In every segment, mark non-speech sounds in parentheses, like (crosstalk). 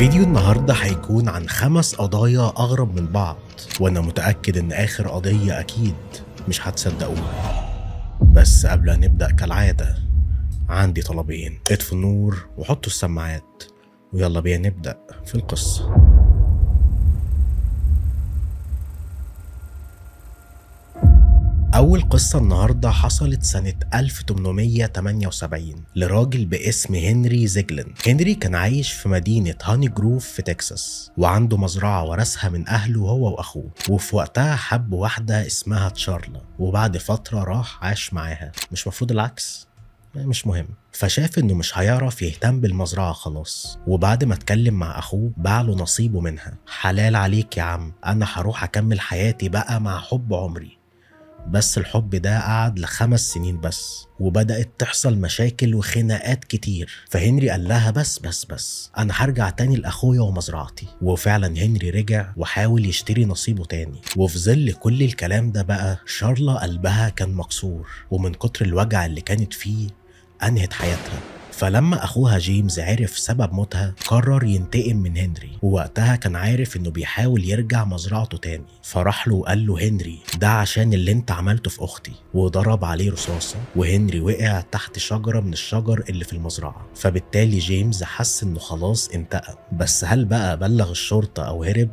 فيديو النهاردة هيكون عن خمس قضايا أغرب من بعض وأنا متأكد إن آخر قضية أكيد مش هتصدقوها بس قبل أن نبدأ كالعادة عندي طلبين اطفوا النور وحطوا السماعات ويلا بينا نبدأ في القصة أول قصة النهاردة حصلت سنة 1878 لراجل باسم هنري زيجلن هنري كان عايش في مدينة هاني جروف في تكساس وعنده مزرعة ورثها من أهله هو وأخوه وفي وقتها حب واحدة اسمها تشارلا وبعد فترة راح عاش معاها مش مفروض العكس مش مهم فشاف انه مش هيعرف يهتم بالمزرعه خلاص وبعد ما اتكلم مع اخوه باع له نصيبه منها حلال عليك يا عم انا هروح اكمل حياتي بقى مع حب عمري بس الحب ده قعد لخمس سنين بس وبدأت تحصل مشاكل وخناقات كتير فهنري قال لها بس بس بس أنا هرجع تاني لأخويا ومزرعتي وفعلا هنري رجع وحاول يشتري نصيبه تاني وفي ظل كل الكلام ده بقى شارلا قلبها كان مكسور ومن كتر الوجع اللي كانت فيه أنهت حياتها فلما أخوها جيمس عرف سبب موتها قرر ينتقم من هنري ووقتها كان عارف إنه بيحاول يرجع مزرعته تاني فراح له وقال له هنري ده عشان اللي أنت عملته في أختي وضرب عليه رصاصة وهنري وقع تحت شجرة من الشجر اللي في المزرعة فبالتالي جيمس حس إنه خلاص انتقم بس هل بقى بلغ الشرطة أو هرب؟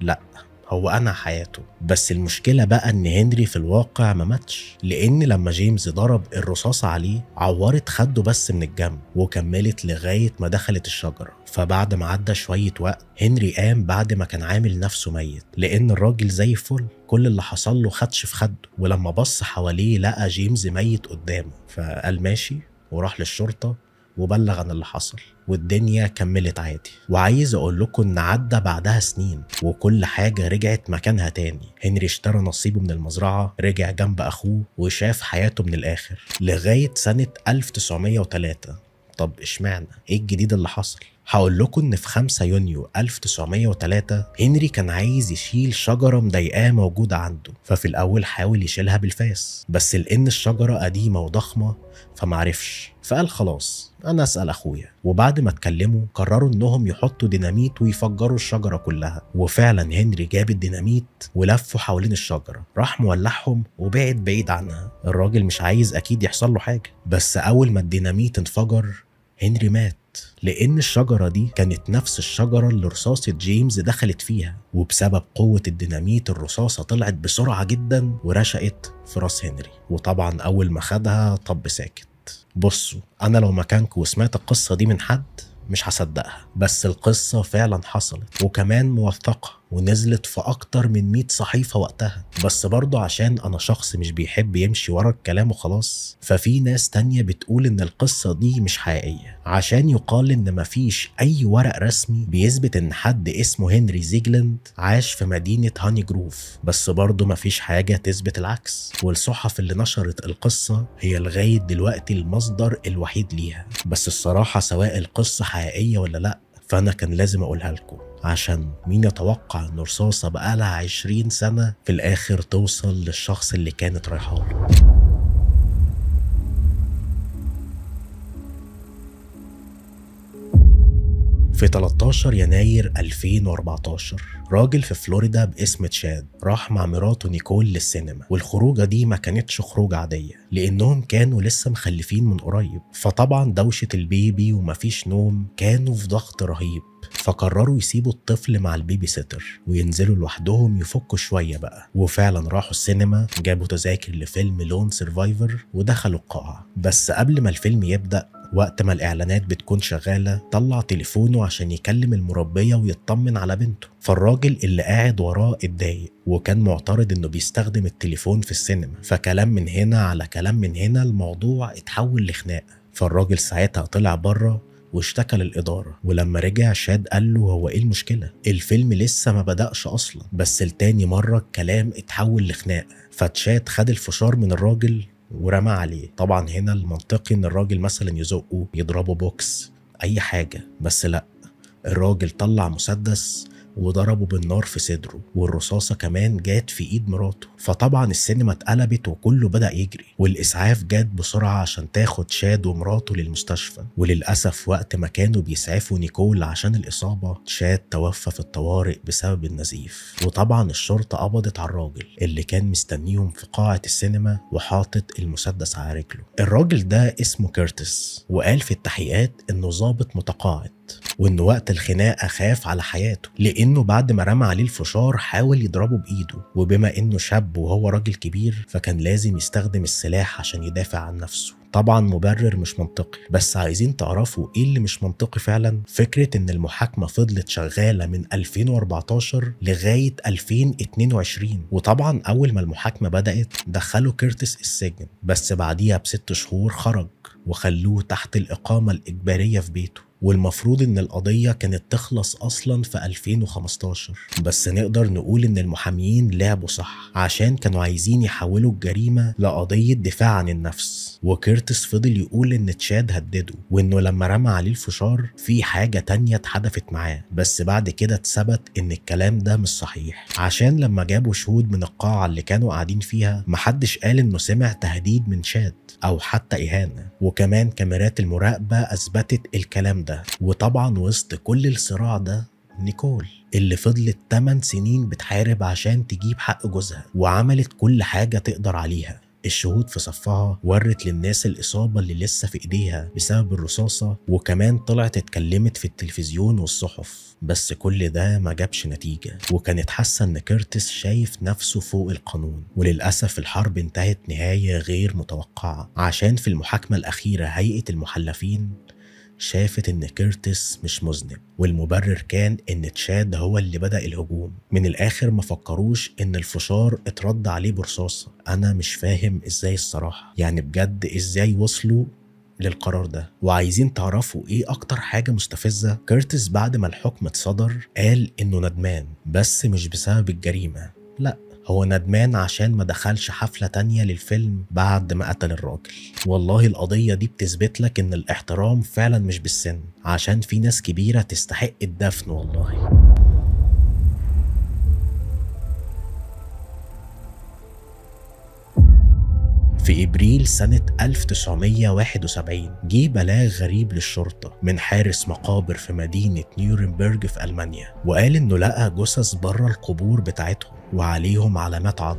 لأ هو أنا حياته بس المشكلة بقى إن هنري في الواقع ما ماتش لأن لما جيمز ضرب الرصاصة عليه عورت خده بس من الجنب وكملت لغاية ما دخلت الشجرة فبعد ما عدى شوية وقت هنري قام بعد ما كان عامل نفسه ميت لأن الراجل زي الفل كل اللي حصل له خدش في خده ولما بص حواليه لقى جيمز ميت قدامه فقال ماشي وراح للشرطة وبلغ عن اللي حصل والدنيا كملت عادي وعايز اقول لكم ان عدى بعدها سنين وكل حاجه رجعت مكانها تاني هنري اشترى نصيبه من المزرعه رجع جنب اخوه وشاف حياته من الاخر لغايه سنه 1903 طب اشمعنى ايه الجديد اللي حصل هقول لكم ان في 5 يونيو 1903 هنري كان عايز يشيل شجره مضايقاه موجوده عنده ففي الاول حاول يشيلها بالفاس بس لان الشجره قديمه وضخمه فمعرفش فقال خلاص انا اسال اخويا وبعد ما اتكلموا قرروا انهم يحطوا ديناميت ويفجروا الشجره كلها وفعلا هنري جاب الديناميت ولفوا حوالين الشجره راح مولعهم وبعد بعيد عنها الراجل مش عايز اكيد يحصل له حاجه بس اول ما الديناميت انفجر هنري مات لأن الشجرة دي كانت نفس الشجرة اللي رصاصة جيمز دخلت فيها وبسبب قوة الديناميت الرصاصة طلعت بسرعة جدا ورشقت في راس هنري وطبعا أول ما خدها طب ساكت بصوا أنا لو مكانك وسمعت القصة دي من حد مش هصدقها بس القصة فعلا حصلت وكمان موثقة ونزلت في اكتر من 100 صحيفه وقتها بس برضه عشان انا شخص مش بيحب يمشي ورا الكلام وخلاص ففي ناس تانية بتقول ان القصه دي مش حقيقيه عشان يقال ان مفيش اي ورق رسمي بيثبت ان حد اسمه هنري زيجلاند عاش في مدينه هاني جروف بس برضه مفيش حاجه تثبت العكس والصحف اللي نشرت القصه هي لغايه دلوقتي المصدر الوحيد ليها بس الصراحه سواء القصه حقيقيه ولا لا فأنا كان لازم أقولها لكم عشان مين يتوقع إن رصاصة بقالها 20 سنة في الآخر توصل للشخص اللي كانت رايحة له في 13 يناير 2014 راجل في فلوريدا باسم تشاد راح مع مراته نيكول للسينما والخروجة دي ما كانتش خروجة عادية لأنهم كانوا لسه مخلفين من قريب فطبعا دوشة البيبي ومفيش نوم كانوا في ضغط رهيب فقرروا يسيبوا الطفل مع البيبي سيتر وينزلوا لوحدهم يفكوا شويه بقى وفعلا راحوا السينما جابوا تذاكر لفيلم لون سرفايفر ودخلوا القاعه بس قبل ما الفيلم يبدا وقت ما الإعلانات بتكون شغالة طلع تليفونه عشان يكلم المربية ويطمن على بنته فالراجل اللي قاعد وراه اتضايق وكان معترض انه بيستخدم التليفون في السينما فكلام من هنا على كلام من هنا الموضوع اتحول لخناقة فالراجل ساعتها طلع بره واشتكى للاداره ولما رجع شاد قال له هو ايه المشكله الفيلم لسه ما بداش اصلا بس لتاني مره الكلام اتحول لخناقه فتشاد خد الفشار من الراجل ورمى عليه طبعا هنا المنطقي ان الراجل مثلا يزقه يضربه بوكس اي حاجه بس لا الراجل طلع مسدس وضربه بالنار في صدره والرصاصة كمان جات في إيد مراته فطبعا السينما اتقلبت وكله بدأ يجري والإسعاف جات بسرعة عشان تاخد شاد ومراته للمستشفى وللأسف وقت ما كانوا بيسعفوا نيكول عشان الإصابة شاد توفى في الطوارئ بسبب النزيف وطبعا الشرطة قبضت على الراجل اللي كان مستنيهم في قاعة السينما وحاطط المسدس على رجله الراجل ده اسمه كيرتس وقال في التحقيقات انه ظابط متقاعد وإن وقت الخناقة خاف على حياته لأنه بعد ما رمى عليه الفشار حاول يضربه بإيده وبما إنه شاب وهو راجل كبير فكان لازم يستخدم السلاح عشان يدافع عن نفسه طبعا مبرر مش منطقي بس عايزين تعرفوا ايه اللي مش منطقي فعلا فكره ان المحاكمه فضلت شغاله من 2014 لغايه 2022 وطبعا اول ما المحاكمه بدات دخلوا كيرتس السجن بس بعديها بست شهور خرج وخلوه تحت الاقامه الاجباريه في بيته والمفروض ان القضيه كانت تخلص اصلا في 2015 بس نقدر نقول ان المحاميين لعبوا صح عشان كانوا عايزين يحولوا الجريمه لقضيه دفاع عن النفس وكيرتس فضل يقول ان تشاد هدده وانه لما رمى عليه الفشار في حاجه تانية اتحدفت معاه بس بعد كده اتثبت ان الكلام ده مش صحيح عشان لما جابوا شهود من القاعه اللي كانوا قاعدين فيها محدش قال انه سمع تهديد من شاد او حتى اهانه وكمان كاميرات المراقبه اثبتت الكلام ده وطبعا وسط كل الصراع ده نيكول اللي فضلت 8 سنين بتحارب عشان تجيب حق جوزها وعملت كل حاجة تقدر عليها الشهود في صفها ورت للناس الإصابة اللي لسه في إيديها بسبب الرصاصة وكمان طلعت اتكلمت في التلفزيون والصحف بس كل ده ما جابش نتيجة وكانت حاسة إن كيرتس شايف نفسه فوق القانون وللأسف الحرب انتهت نهاية غير متوقعة عشان في المحاكمة الأخيرة هيئة المحلفين شافت إن كيرتس مش مذنب والمبرر كان إن تشاد هو اللي بدأ الهجوم من الآخر ما فكروش إن الفشار اترد عليه برصاصة أنا مش فاهم إزاي الصراحة يعني بجد إزاي وصلوا للقرار ده وعايزين تعرفوا ايه اكتر حاجه مستفزه كيرتس بعد ما الحكم اتصدر قال انه ندمان بس مش بسبب الجريمه لا هو ندمان عشان ما دخلش حفلة تانية للفيلم بعد ما قتل الراجل والله القضية دي بتثبت لك ان الاحترام فعلا مش بالسن عشان في ناس كبيرة تستحق الدفن والله في إبريل سنة 1971 جه بلاغ غريب للشرطة من حارس مقابر في مدينة نيورنبرج في ألمانيا وقال إنه لقى جثث بره القبور بتاعتهم وعليهم علامات عض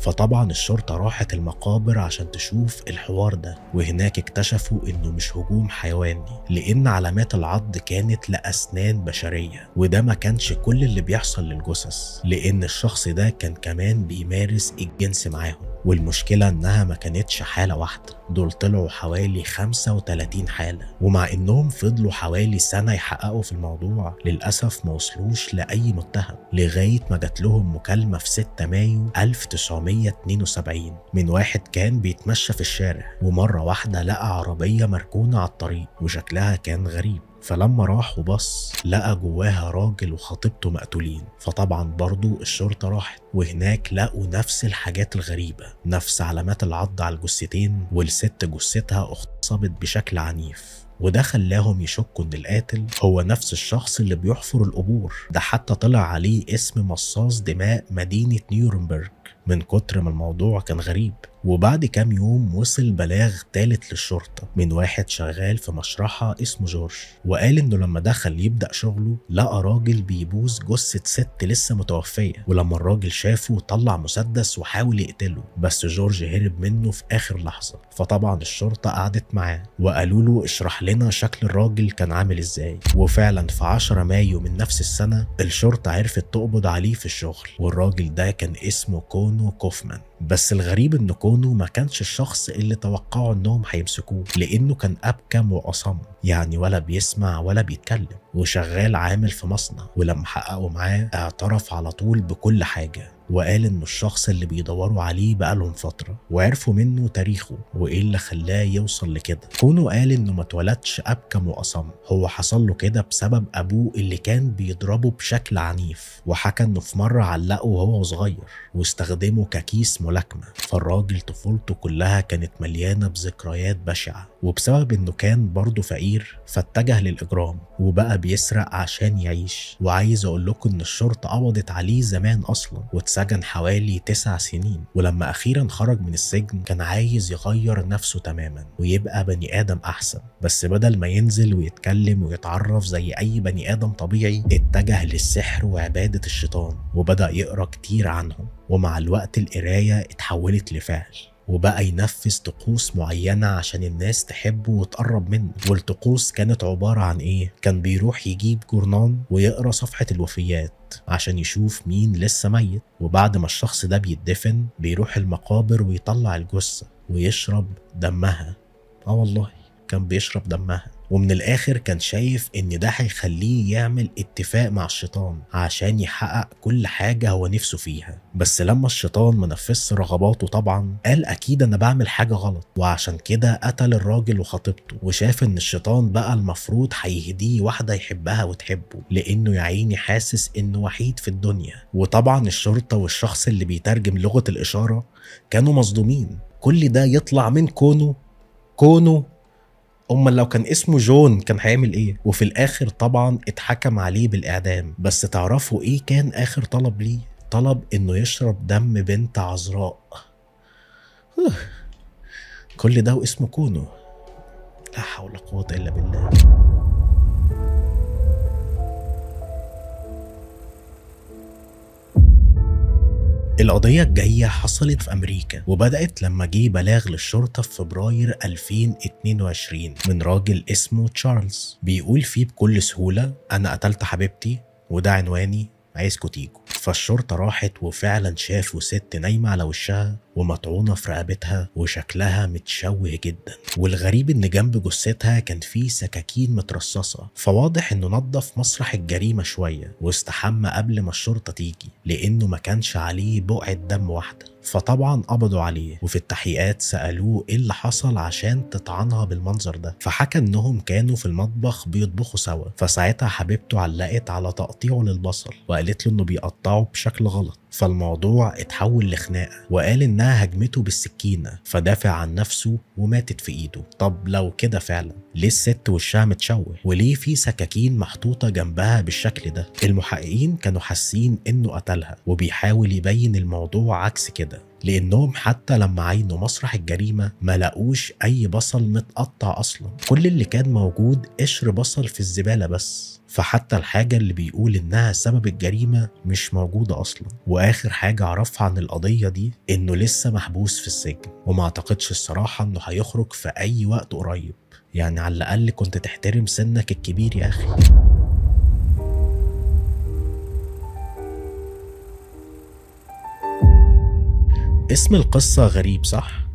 فطبعا الشرطة راحت المقابر عشان تشوف الحوار ده وهناك اكتشفوا انه مش هجوم حيواني لان علامات العض كانت لأسنان بشرية وده ما كانش كل اللي بيحصل للجثث لان الشخص ده كان كمان بيمارس الجنس معاهم والمشكلة إنها ما كانتش حالة واحدة دول طلعوا حوالي 35 حالة ومع إنهم فضلوا حوالي سنة يحققوا في الموضوع للأسف ما وصلوش لأي متهم لغاية ما جات لهم مكالمة في 6 مايو 1972 من واحد كان بيتمشى في الشارع ومرة واحدة لقى عربية مركونة على الطريق وشكلها كان غريب فلما راح وبص لقى جواها راجل وخطيبته مقتولين فطبعا برضه الشرطة راحت وهناك لقوا نفس الحاجات الغريبة نفس علامات العض على الجثتين والست جثتها اغتصبت بشكل عنيف وده خلاهم يشكوا ان القاتل هو نفس الشخص اللي بيحفر القبور ده حتى طلع عليه اسم مصاص دماء مدينة نيورنبرج من كتر ما الموضوع كان غريب وبعد كام يوم وصل بلاغ تالت للشرطة من واحد شغال في مشرحة اسمه جورج وقال انه لما دخل يبدأ شغله لقى راجل بيبوس جثة ست لسه متوفية ولما الراجل شافه طلع مسدس وحاول يقتله بس جورج هرب منه في آخر لحظة فطبعا الشرطة قعدت معاه وقالوا له اشرح لنا شكل الراجل كان عامل ازاي وفعلا في 10 مايو من نفس السنة الشرطة عرفت تقبض عليه في الشغل والراجل ده كان اسمه كونو كوفمان بس الغريب ان كونو ما كانش الشخص اللي توقعوا انهم هيمسكوه لانه كان ابكم واصم يعني ولا بيسمع ولا بيتكلم وشغال عامل في مصنع ولما حققوا معاه اعترف على طول بكل حاجه وقال إنه الشخص اللي بيدوروا عليه بقالهم فترة وعرفوا منه تاريخه وإيه اللي خلاه يوصل لكده كونه قال إنه ما اتولدش أبكم وأصم هو حصل له كده بسبب أبوه اللي كان بيضربه بشكل عنيف وحكى إنه في مرة علقه وهو صغير واستخدمه ككيس ملاكمة فالراجل طفولته كلها كانت مليانة بذكريات بشعة وبسبب انه كان برضه فقير فاتجه للاجرام وبقى بيسرق عشان يعيش وعايز اقول لكم ان الشرطه قبضت عليه زمان اصلا واتسجن حوالي تسع سنين ولما اخيرا خرج من السجن كان عايز يغير نفسه تماما ويبقى بني ادم احسن بس بدل ما ينزل ويتكلم ويتعرف زي اي بني ادم طبيعي اتجه للسحر وعباده الشيطان وبدا يقرا كتير عنهم ومع الوقت القرايه اتحولت لفعل وبقى ينفذ طقوس معينة عشان الناس تحبه وتقرب منه والطقوس كانت عبارة عن ايه؟ كان بيروح يجيب جورنان ويقرأ صفحة الوفيات عشان يشوف مين لسه ميت وبعد ما الشخص ده بيتدفن بيروح المقابر ويطلع الجثة ويشرب دمها اه والله كان بيشرب دمها ومن الآخر كان شايف إن ده هيخليه يعمل اتفاق مع الشيطان عشان يحقق كل حاجة هو نفسه فيها بس لما الشيطان منفس رغباته طبعا قال أكيد أنا بعمل حاجة غلط وعشان كده قتل الراجل وخطيبته وشاف إن الشيطان بقى المفروض هيهديه واحدة يحبها وتحبه لأنه يا عيني حاسس إنه وحيد في الدنيا وطبعا الشرطة والشخص اللي بيترجم لغة الإشارة كانوا مصدومين كل ده يطلع من كونه كونه امال لو كان اسمه جون كان هيعمل ايه وفي الاخر طبعا اتحكم عليه بالاعدام بس تعرفوا ايه كان اخر طلب ليه طلب انه يشرب دم بنت عذراء كل ده واسمه كونو لا حول ولا قوه الا بالله القضية الجاية حصلت في أمريكا وبدأت لما جه بلاغ للشرطة في فبراير 2022 من راجل اسمه تشارلز بيقول فيه بكل سهولة أنا قتلت حبيبتي وده عنواني عايزكوا تيجوا فالشرطة راحت وفعلا شافوا ست نايمة على وشها ومطعونة في رقبتها وشكلها متشوه جدا والغريب ان جنب جثتها كان في سكاكين مترصصة فواضح انه نظف مسرح الجريمة شوية واستحمى قبل ما الشرطة تيجي لانه ما كانش عليه بقعة دم واحدة فطبعا قبضوا عليه وفي التحقيقات سألوه ايه اللي حصل عشان تطعنها بالمنظر ده فحكى انهم كانوا في المطبخ بيطبخوا سوا فساعتها حبيبته علقت على تقطيعه للبصل وقالت له انه بيقطعه بشكل غلط فالموضوع اتحول لخناقة وقال إنها هجمته بالسكينة فدافع عن نفسه وماتت في إيده طب لو كده فعلا ليه الست وشها متشوه وليه في سكاكين محطوطة جنبها بالشكل ده المحققين كانوا حاسين إنه قتلها وبيحاول يبين الموضوع عكس كده لانهم حتى لما عينوا مسرح الجريمه ما لقوش اي بصل متقطع اصلا كل اللي كان موجود قشر بصل في الزباله بس فحتى الحاجة اللي بيقول إنها سبب الجريمة مش موجودة أصلا وآخر حاجة عرفها عن القضية دي إنه لسه محبوس في السجن وما أعتقدش الصراحة إنه هيخرج في أي وقت قريب يعني على الأقل كنت تحترم سنك الكبير يا أخي اسم القصة غريب صح؟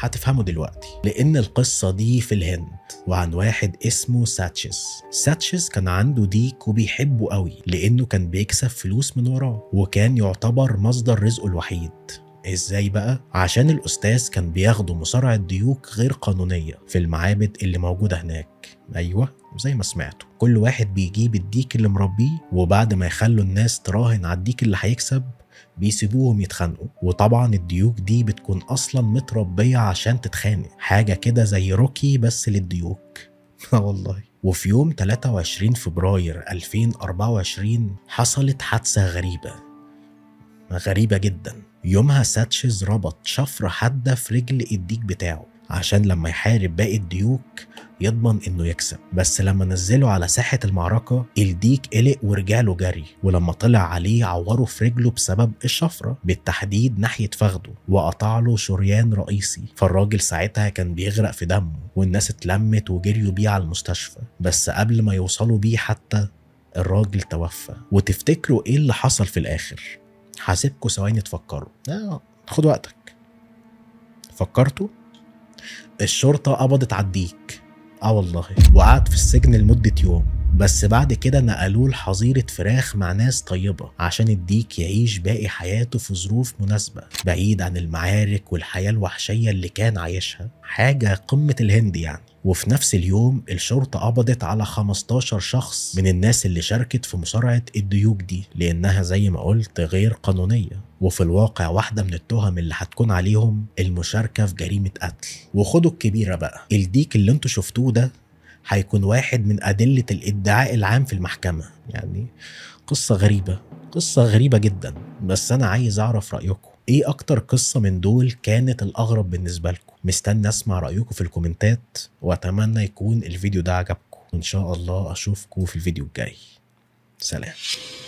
هتفهمه دلوقتي لأن القصة دي في الهند وعن واحد اسمه ساتشيس ساتشيس كان عنده ديك وبيحبه قوي لأنه كان بيكسب فلوس من وراه وكان يعتبر مصدر رزقه الوحيد ازاي بقى؟ عشان الأستاذ كان بياخده مصارعة ديوك غير قانونية في المعابد اللي موجودة هناك أيوة زي ما سمعتوا كل واحد بيجيب الديك اللي مربيه وبعد ما يخلوا الناس تراهن على الديك اللي هيكسب بيسيبوهم يتخانقوا وطبعا الديوك دي بتكون اصلا متربيه عشان تتخانق حاجه كده زي روكي بس للديوك اه (laughs) والله وفي يوم 23 فبراير 2024 حصلت حادثة غريبة غريبة جدا يومها ساتشز ربط شفرة حادة في رجل الديك بتاعه عشان لما يحارب باقي الديوك يضمن انه يكسب بس لما نزله على ساحه المعركه الديك قلق ورجع له جري ولما طلع عليه عوره في رجله بسبب الشفره بالتحديد ناحيه فخده وقطع له شريان رئيسي فالراجل ساعتها كان بيغرق في دمه والناس اتلمت وجريوا بيه على المستشفى بس قبل ما يوصلوا بيه حتى الراجل توفى وتفتكروا ايه اللي حصل في الاخر هسيبكم ثواني تفكروا آه خد وقتك فكرتوا الشرطة قبضت على الديك اه والله وقعد في السجن لمدة يوم بس بعد كده نقلوه لحظيرة فراخ مع ناس طيبة عشان الديك يعيش باقي حياته في ظروف مناسبة بعيد عن المعارك والحياة الوحشية اللي كان عايشها حاجة قمة الهند يعني وفي نفس اليوم الشرطة قبضت على 15 شخص من الناس اللي شاركت في مصارعة الديوك دي لأنها زي ما قلت غير قانونية وفي الواقع واحدة من التهم اللي هتكون عليهم المشاركة في جريمة قتل وخدوا الكبيرة بقى الديك اللي انتوا شفتوه ده هيكون واحد من أدلة الادعاء العام في المحكمة يعني قصة غريبة قصة غريبة جدا بس أنا عايز أعرف رأيكم إيه أكتر قصة من دول كانت الأغرب بالنسبة لكم مستني أسمع رأيكم في الكومنتات وأتمنى يكون الفيديو ده عجبكم إن شاء الله أشوفكم في الفيديو الجاي سلام